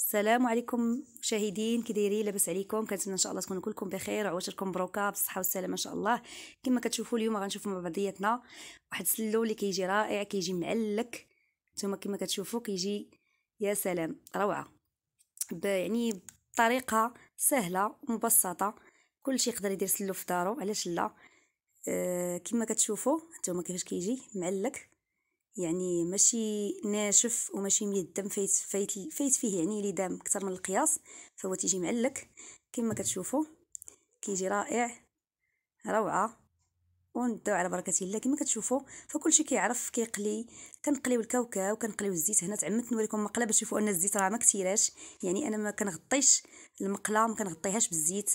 السلام عليكم مشاهدين كي دايرين لاباس عليكم كنتمنى ان شاء الله تكونوا كلكم بخير وعواشركم مبروكه بالصحه والسلامه ان شاء الله كما كتشوفوا اليوم غنشوفوا مع بعضياتنا واحد السلو اللي كيجي رائع كيجي معلك نتوما كما كتشوفوا كيجي يا سلام روعه يعني بطريقه سهله ومبسطه كلشي يقدر يدير سلو في دارو علاش لا أه كما كتشوفوا نتوما كيفاش كيجي معلك يعني ماشي ناشف وماشي ميدم فايت فايت فايت فيه يعني دم اكثر من القياس فهو تيجي معلك كما كتشوفوا كيجي رائع روعه وندعو على بركه الله كما كتشوفوا فكلشي كيعرف كيقلي كنقليو الكاوكاو كنقليو الزيت هنا تعمدت نوريكم مقله باش تشوفوا ان الزيت راه ما كثيراش يعني انا ما كنغطيش المقله ما كنغطيهاش بالزيت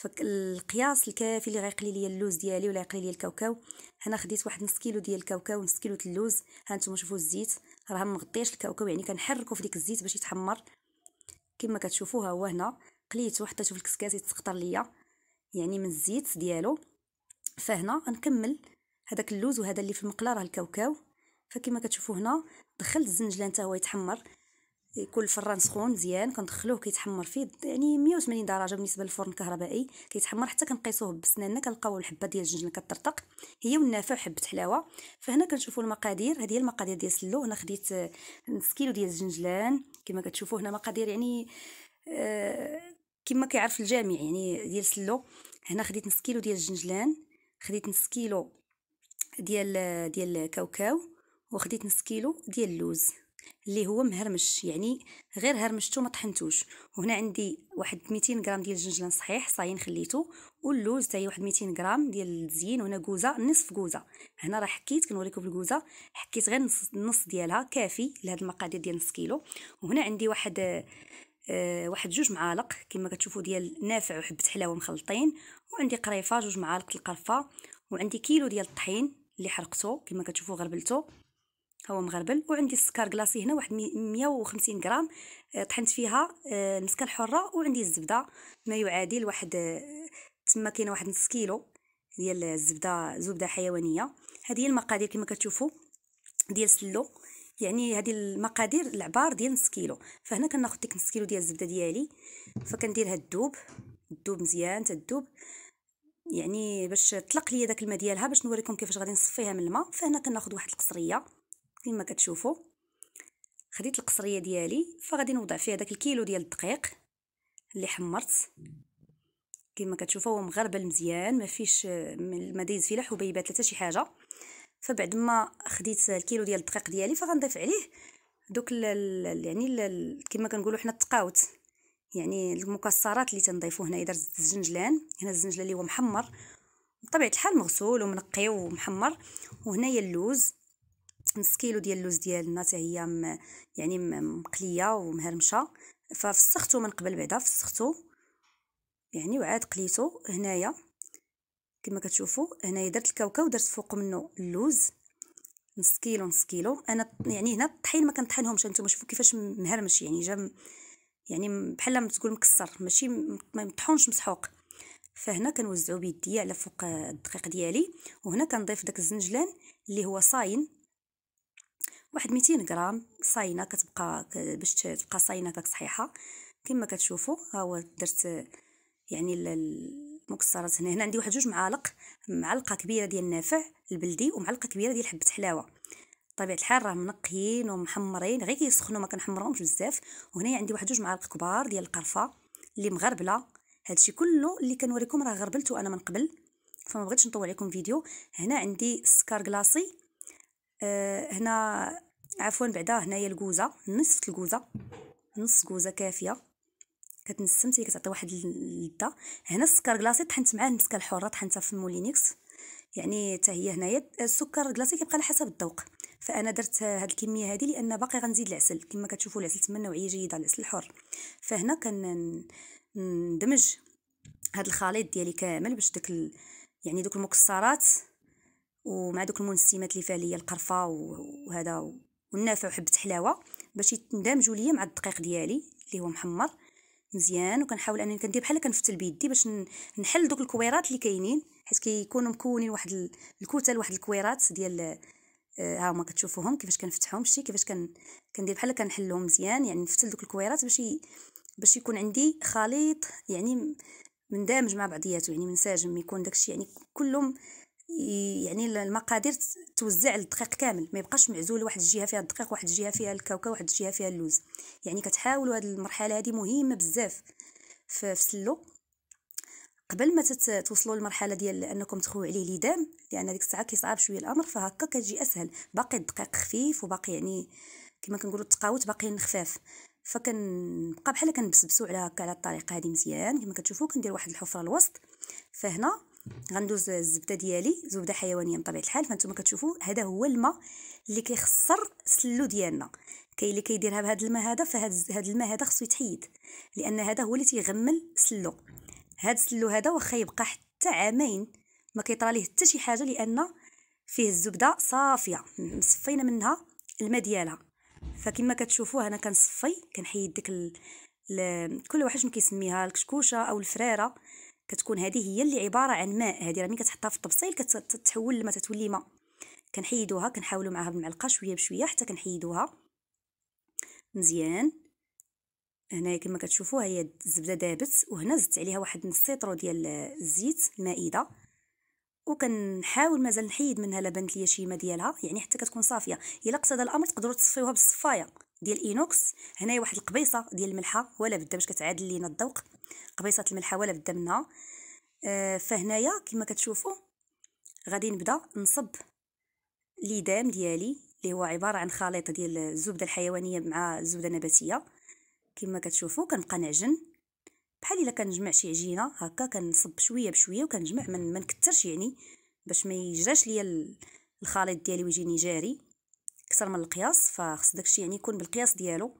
فالقياس الكافي اللي غيقلي لي اللوز ديالي ولا يقلي لي الكاوكاو هنا خديت واحد نص كيلو ديال الكاوكاو ونص كيلو ديال اللوز ها نتوما شوفوا الزيت راه ما الكاوكاو يعني كنحركو في ديك الزيت باش يتحمر كما كتشوفوا ها هو هنا قليته حتى شوف الكسكاس يتسقطر ليا يعني من الزيت ديالو فهنا غنكمل هذاك اللوز وهذا اللي في المقله راه الكاوكاو فكما كتشوفوا هنا دخلت الزنجلان حتى هو يتحمر يكون الفران سخون مزيان كندخلوه كيتحمر فيه يعني 180 درجه بالنسبه للفرن الكهربائي كيتحمر حتى كنقيسوه بسناننا كنلقاو الحبه ديال الجنجل كترتق هي والنافع وحبه حلاوه فهنا كنشوفوا المقادير هذه هي المقادير ديال سلو هنا خديت آه، نص كيلو ديال الزنجلان كما كتشوفوا هنا مقادير يعني آه، كما كيعرف الجميع يعني ديال سلو هنا خديت نص كيلو ديال الجنجلان خديت نص كيلو ديال آه، ديال الكاوكاو وخديت نص كيلو ديال اللوز اللي هو مهرمش يعني غير هرمشته ما طحنتوش وهنا عندي واحد 200 غرام ديال الجنجلان صحيح صاين خليته واللوز حتى واحد 200 غرام ديال الزين وهنا كوزه نصف كوزه هنا راه حكيت كنوريكم الكوزه حكيت غير نص, النص ديالها كافي لهاد المقادير ديال نص كيلو وهنا عندي واحد آه واحد جوج معالق كما كتشوفوا ديال نافع وحبه حلاوه مخلطين وعندي قريفه جوج معالق القرفه وعندي كيلو ديال الطحين اللي حرقته كما كتشوفوا غربلته هو مغربل وعندي السكر كلاصي هنا واحد 150 غرام آه، طحنت فيها آه، المسكه الحره وعندي الزبده ما يعادل واحد آه، تما كاينه واحد نص كيلو ديال الزبده زبده حيوانيه هذه هي المقادير كما كتشوفوا ديال سلو يعني هذه المقادير العبار ديال نص كيلو فهنا كناخذ ديك نص كيلو ديال الزبده ديالي فكندير هاد الدوب الدوب مزيان تدوب يعني باش طلق ليا داك الماء ديالها باش نوريكم كيفاش غادي نصفيها من الماء فهنا كناخذ واحد القصريه كما كتشوفوا خديت القصريه ديالي فغادي نوضع فيها داك الكيلو ديال الدقيق اللي حمرت كما كتشوفوا هو مغربل مزيان ما فيش ما دايز فيه لا حبيبات لا حتى شي حاجه فبعد ما خديت الكيلو ديال الدقيق ديالي فغنضيف عليه دوك ال# يعني ال# كما كنقولوا حنا التقاوت يعني المكسرات اللي تنضيفو هنايا درت الزنجلان هنا الزنجلان اللي هو محمر بطبيعه الحال مغسول ومنقي ومحمر وهنايا اللوز نص كيلو ديال اللوز ديالنا حتى هي يعني مقليه ومهرمشه ففسختو من قبل بعدا فسختو يعني وعاد قليتو هنايا كما كتشوفوا هنايا درت الكاوكاو درت فوق منه اللوز نص كيلو نص كيلو انا يعني هنا الطحين ما كنطحنهمش انتم شوفوا كيفاش مهرمش يعني جا يعني بحال ما تقول مكسر ماشي ما يطحنش مسحوق فهنا كنوزعو بيدي على فوق الدقيق ديالي وهنا كنضيف داك الزنجلان اللي هو صاين واحد 200 غرام صاينه كتبقى باش تبقى صاينه كاك صحيحه كما كتشوفوا ها هو درت يعني المكسرات هنا هنا عندي واحد جوج معالق معلقه كبيره ديال النافع البلدي ومعلقه كبيره ديال حبه حلاوه طبيعه الحال راه منقيين ومحمرين غير كيسخنوا ما كنحمرهمش بزاف وهنا عندي واحد جوج معالق كبار ديال القرفه اللي مغربله هادشي كله اللي كنوريكم راه غربلته انا من قبل فما بغيتش نطول عليكم فيديو هنا عندي السكر كلاصي آه هنا عفوا بعدا هنايا الكوزه نصف الكوزه نص كوزه كافيه كتنسم تي كتعطي واحد اللذه هنا السكر كلاصي طحنت معاه المسكه الحره طحنتها في مولينيكس يعني حتى هي هنايا السكر كلاصي كيبقى على حسب الذوق فانا درت هاد الكميه هادي لان باقي غنزيد العسل كما كتشوفوا العسل تما نوعيه جيده العسل الحر فهنا كندمج هاد الخليط ديالي كامل باش داك يعني دوك المكسرات ومع دوك المنسمات اللي فيها ليا القرفه وهذا والنافع وحبه حلاوه باش يندمجوا ليا مع الدقيق ديالي اللي هو محمر مزيان وكنحاول انني كندير بحال كنفتل بيدي باش نحل دوك الكويرات اللي كاينين حيت كيكونوا مكونين واحد الكتل واحد الكويرات ديال آه، ها هما كتشوفوهم كيفاش كنفتحهم شي كيفاش كن كندير بحال كنحلهم مزيان يعني نفتل دوك الكويرات باش باش يكون عندي خليط يعني مندمج مع بعضياته يعني منسجم يكون داكشي يعني كلهم يعني المقادير توزع الدقيق كامل ما يبقاش معزول واحد الجهه فيها الدقيق واحد الجهه فيها الكاوكا واحد الجهه فيها اللوز يعني كتحاولوا هذه المرحله هذه مهمه بزاف في سلو قبل ما توصلوا للمرحله ديال انكم تخويو عليه ليدام لان ديك الساعه كيصعب شويه الامر فهكا كتجي اسهل باقي الدقيق خفيف وباقي يعني كما كنقولوا التقاوت باقيين خفاف فكنبقى بحال كنبسبسو على هكا على الطريقه هذه مزيان كما كتشوفوا كندير واحد الحفره الوسط فهنا غندوز الزبده ديالي زبده حيوانيه بطبيعه الحال فانتوما كتشوفوا هذا هو الماء اللي كيخسر السلو ديالنا كاين اللي كيديرها بهذا الماء هذا فهاد الماء هذا خصو يتحيد لان هذا هو اللي تيغمل السلو هاد السلو هذا واخا يبقى حتى عامين ما كيطرى ليه حتى شي حاجه لان فيه الزبده صافيه مصفينا منها الماء ديالها فكما كتشوفوا انا كنصفي كنحيد ديك ال... كل واحد شنو كيسميها الكشكوشه او الفريره كتكون هذه هي اللي عباره عن ماء هذه راه ملي كتحطها في الطبسيل كتتحول لما تتولي ماء كنحيدوها كنحاولوا معها بالمعلقه شويه بشويه حتى كنحيدوها مزيان هنايا كما كتشوفوا هي الزبده دابت وهنا زدت عليها واحد نص سيطرو ديال الزيت المائده وكنحاول مازال نحيد منها لبنت ليا ما ديالها يعني حتى كتكون صافيه الا اقتضى الامر تقدروا تصفيوها بالصفايه ديال اينوكس هنايا واحد القبيصه ديال الملحه ولا بدا باش كتعادل لينا الذوق قبيصه الملحوله بالدا منها آه، فهنايا كما كتشوفوا غادي نبدا نصب ليدام ديالي اللي هو عباره عن خليط ديال الزبده الحيوانيه مع الزبده النباتيه كما كتشوفوا كنبقى نعجن بحال الا كنجمع شي عجينه هكا كنصب شويه بشويه وكنجمع من ما نكثرش يعني باش ما يجراش ليا الخليط ديالي ويجيني جاري اكثر من القياس فخص داكشي يعني يكون بالقياس ديالو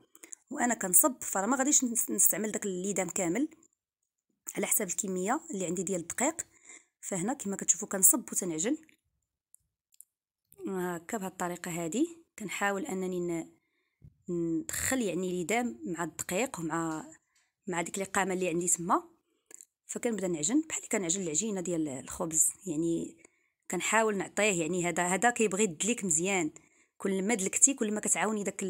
وانا كنصب فراه ما غاديش نستعمل داك الليدام كامل على حساب الكميه اللي عندي ديال الدقيق فهنا كما كتشوفوا كنصب وتنعجن هكا بهاد الطريقه هذه كنحاول انني ندخل يعني ليدام مع الدقيق ومع مع ديك القامه اللي عندي تما فكنبدا نعجن بحال كنعجن العجينه ديال الخبز يعني كنحاول نعطيه يعني هذا هذا كيبغي يدلك مزيان كل ما دلكتي كل ما كتعاوني داك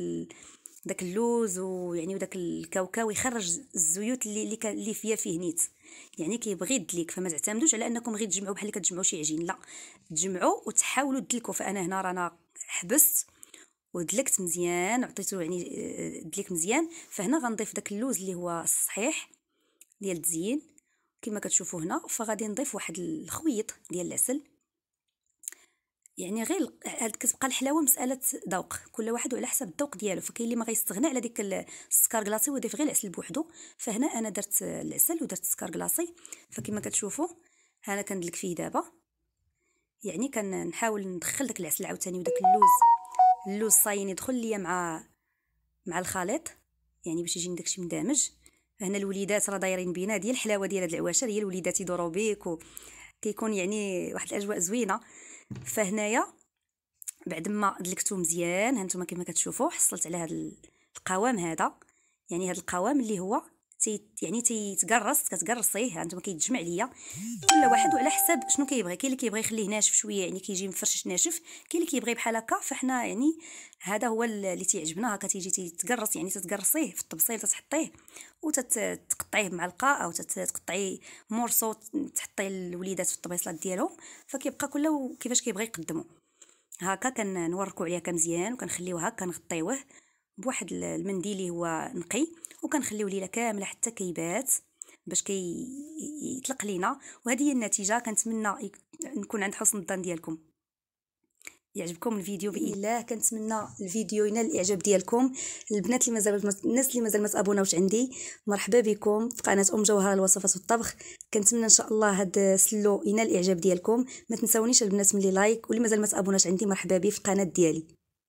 داك اللوز ويعني وداك الكاوكاو يخرج الزيوت اللي اللي, اللي فيها فيه نيت يعني كيبغي يدلك فما تعتمدوش على انكم غير تجمعوا بحال اللي كتجمعوا شي عجين لا تجمعوا وتحاولوا تدلكوا فانا هنا رانا حبست ودلكت مزيان عطيتو يعني آه، دلك مزيان فهنا غنضيف داك اللوز اللي هو الصحيح ديال التزيين كما كتشوفوا هنا فغادي نضيف واحد الخويط ديال العسل يعني غير كتبقى الحلاوه مساله ذوق كل واحد وعلى حسب الذوق ديالو فكاين اللي ما غيستغنى على ديك السكر كلاصي ويضيف غير العسل بوحدو فهنا انا درت العسل ودرت السكر كلاصي فكما كتشوفوا انا كندلك فيه دابا يعني كنحاول ندخل داك العسل عاوتاني وداك اللوز اللوز صاين يدخل ليا مع مع الخليط يعني باش يجيني داكشي مدامج هنا الوليدات راه دايرين بينا ديال الحلاوه ديال هاد العواشر هي الوليدات يدوروا بيك و كيكون يعني واحد الاجواء زوينه فهنايا بعد ما دلكتو مزيان هانتوما كما كتشوفوا حصلت على هذا القوام هذا يعني هذا القوام اللي هو تي يعني تيتقرص كتقرصيه انتما كيتجمع ليا كل واحد وعلى حساب شنو كيبغي كاين اللي كيبغي يخليه ناشف شويه يعني كيجي مفرشش ناشف كاين اللي كيبغي بحال هكا فحنا يعني هذا هو اللي تيعجبنا هكا تيجي تيتقرص يعني تتقرصيه في الطبسيل تتحطيه وتتقطعيه بمعلقه او تتقطعي مورسو تحطيه للوليدات في الطبيصلات ديالهم فكيبقى كل كيفاش كيبغي يقدمو هكا كنوركو عليها كمزيان وكنخليوه هكا نغطيوه بواحد المنديل اللي هو نقي وكنخليو ليله كامله حتى كيبات باش كيطلق يطلق لينا وهذه هي النتيجه كنتمنى نكون عند حسن الظن ديالكم يعجبكم الفيديو باذن الله كنتمنى الفيديو ينال الاعجاب ديالكم البنات اللي مازال الناس اللي مازال ما تابوناوش عندي مرحبا بكم في قناه ام جوهره الوصفات والطبخ كنتمنى ان شاء الله هاد السلو ينال الاعجاب ديالكم ما تنساونيش البنات ملي لايك واللي مازال ما تابوناش عندي مرحبا بيه في القناه ديالي